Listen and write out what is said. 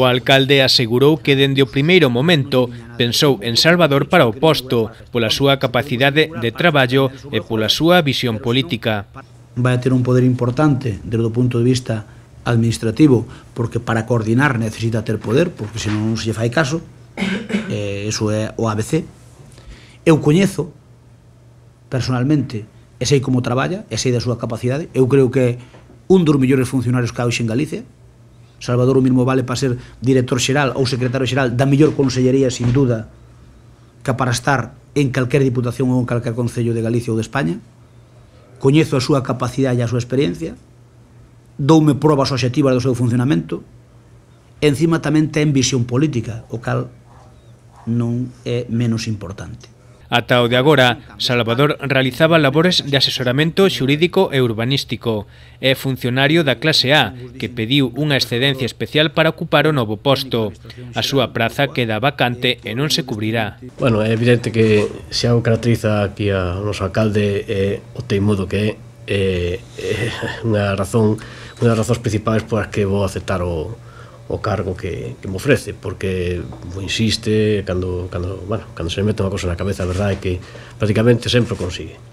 O alcalde asegurou que dende o primeiro momento pensou en Salvador para o posto, pola súa capacidade de traballo e pola súa visión política. Vai a ter un poder importante desde o punto de vista administrativo, porque para coordinar necesita ter poder, porque senón non se lle fai caso, eh, eso é o ABC. Eu coñezo personalmente e sei como traballa, e sei da súa capacidade, eu creo que é un dos mellores funcionarios que hai en Galicia, Salvador o mismo vale para ser director xeral ou secretario xeral da mellor consellería, sin duda, que para estar en calquer diputación ou en calquer concello de Galicia ou de España. Coñezo a súa capacidade e a súa experiencia. Doume probas objetivas do seu funcionamento. Encima tamén ten visión política, o cal non é menos importante. Ata o de agora, Salvador realizaba labores de asesoramento xurídico e urbanístico. É funcionario da clase A, que pediu unha excedencia especial para ocupar o novo posto. A súa praza queda vacante e non se cubrirá. Bueno, é evidente que se algo caracteriza aquí a noso alcalde é o teimudo que é, é, é unha razón unha das razóns principais as que vou aceptar o, o cargo que, que me ofrece porque o insiste cando, cando, bueno, cando se mete unha cosa na cabeza a verdade é que prácticamente sempre o consigue